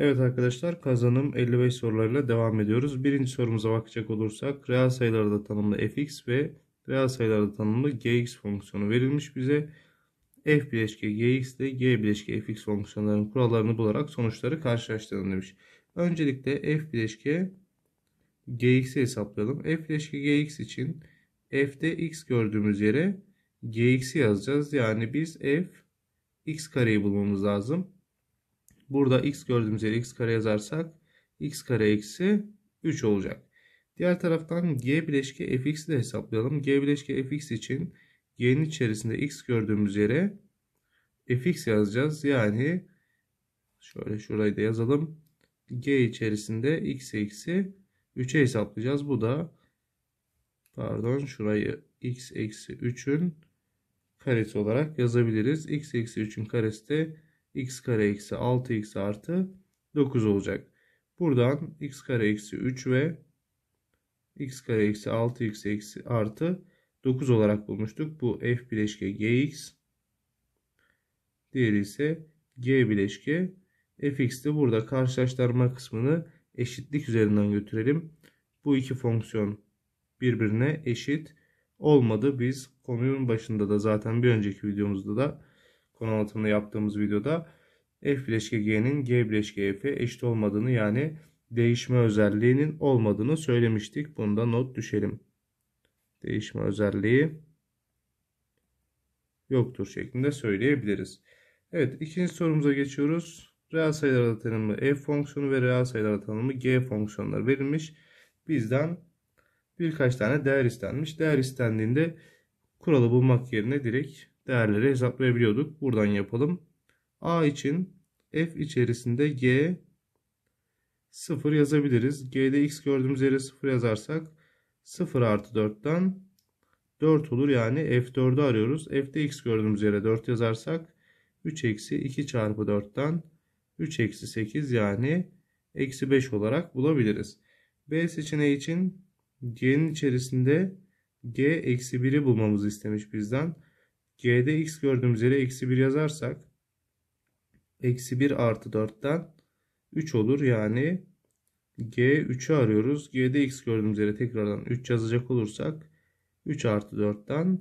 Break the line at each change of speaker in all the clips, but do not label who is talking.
Evet arkadaşlar kazanım 55 sorularıyla devam ediyoruz. Birinci sorumuza bakacak olursak reel sayılarda tanımlı fx ve reel sayılarda tanımlı gx fonksiyonu verilmiş bize. f bileşke gx ile g bileşke fx fonksiyonlarının kurallarını bularak sonuçları karşılaştırın demiş. Öncelikle f bileşke gx'i hesaplayalım. f bileşke gx için f'de x gördüğümüz yere gx'i yazacağız. Yani biz f x kareyi bulmamız lazım. Burada x gördüğümüz yere x kare yazarsak x kare eksi 3 olacak. Diğer taraftan g bileşke fx'i de hesaplayalım. g bileşke fx için g'nin içerisinde x gördüğümüz yere fx yazacağız. Yani şöyle şurayı da yazalım. g içerisinde x eksi 3'e hesaplayacağız. Bu da pardon şurayı x eksi 3'ün karesi olarak yazabiliriz. x eksi 3'ün karesi de x kare eksi 6x artı 9 olacak. Buradan x kare eksi 3 ve x kare eksi 6x eksi artı 9 olarak bulmuştuk. Bu f bileşke gx. Diğeri ise g bileşke fx'ti. Burada karşılaştırma kısmını eşitlik üzerinden götürelim. Bu iki fonksiyon birbirine eşit olmadı. Biz konunun başında da zaten bir önceki videomuzda da konu anlatımını yaptığımız videoda F bileşke G'nin G bileşke F'e eşit olmadığını yani değişme özelliğinin olmadığını söylemiştik. Bunda not düşelim. Değişme özelliği yoktur şeklinde söyleyebiliriz. Evet ikinci sorumuza geçiyoruz. Reel sayılar tanımı f fonksiyonu ve reel sayılar tanımı g fonksiyonları verilmiş. Bizden birkaç tane değer istenmiş. Değer istendiğinde kuralı bulmak yerine direkt değerleri hesaplayabiliyorduk. Buradan yapalım. A için f içerisinde g 0 yazabiliriz. G'de x gördüğümüz yere 0 yazarsak 0 artı 4'ten 4 olur. Yani f4'ü arıyoruz. F'de x gördüğümüz yere 4 yazarsak 3 eksi 2 çarpı 4'ten 3 eksi 8 yani eksi 5 olarak bulabiliriz. B seçeneği için g'nin içerisinde g eksi 1'i bulmamızı istemiş bizden. C'de x gördüğümüz yere eksi 1 yazarsak eksi 1 artı 4'ten 3 olur. Yani G 3'ü arıyoruz. G'de x gördüğümüz yere tekrardan 3 yazacak olursak 3 artı 4'ten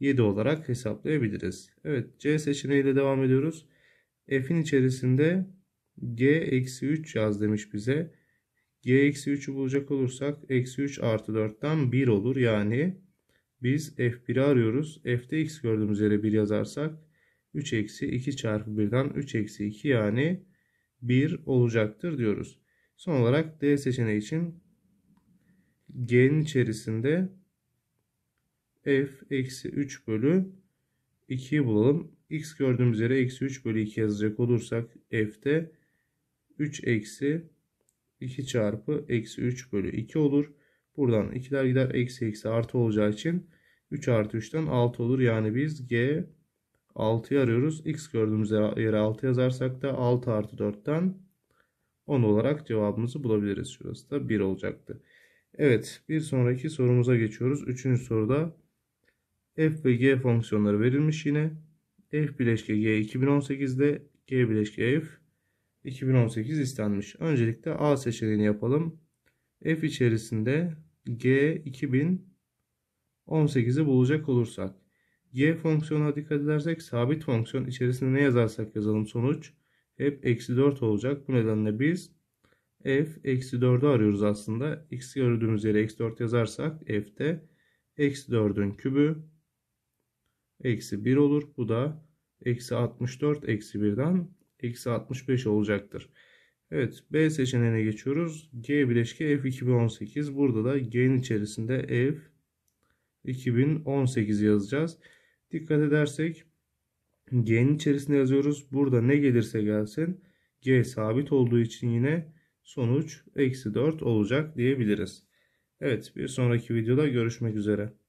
7 olarak hesaplayabiliriz. Evet C seçeneğiyle devam ediyoruz. F'in içerisinde G eksi 3 yaz demiş bize. G eksi 3'ü bulacak olursak eksi 3 artı 4'ten 1 olur. Yani biz f1'i arıyoruz. f'de x gördüğümüz yere 1 yazarsak 3 eksi 2 çarpı 1'den 3 eksi 2 yani 1 olacaktır diyoruz. Son olarak D seçeneği için G'nin içerisinde f eksi 3 bölü 2'yi bulalım. X gördüğümüz yere eksi 3 bölü 2 yazacak olursak f'de 3 eksi 2 çarpı eksi 3 bölü 2 olur. Buradan 2'ler gider eksi eksi artı olacağı için 3 artı 3'ten 6 olur. Yani biz G 6'yı arıyoruz. X gördüğümüz yere 6 yazarsak da 6 artı 4'ten 10 olarak cevabımızı bulabiliriz. Şurası da 1 olacaktı. Evet bir sonraki sorumuza geçiyoruz. Üçüncü soruda f ve g fonksiyonları verilmiş yine. f bileşke g 2018'de g bileşke f 2018 istenmiş. Öncelikle a seçeneğini yapalım. f içerisinde G 2018'i bulacak olursak G fonksiyonuna dikkat edersek sabit fonksiyon içerisinde ne yazarsak yazalım sonuç hep eksi 4 olacak. Bu nedenle biz f eksi 4'ü arıyoruz aslında. x gördüğümüz yere eksi 4 yazarsak f'de eksi 4'ün kübü eksi 1 olur. Bu da eksi 64 eksi 1'den eksi 65 olacaktır. Evet B seçeneğine geçiyoruz. G bileşke F 2018. Burada da G'nin içerisinde F 2018 yazacağız. Dikkat edersek G'nin içerisinde yazıyoruz. Burada ne gelirse gelsin G sabit olduğu için yine sonuç eksi 4 olacak diyebiliriz. Evet bir sonraki videoda görüşmek üzere.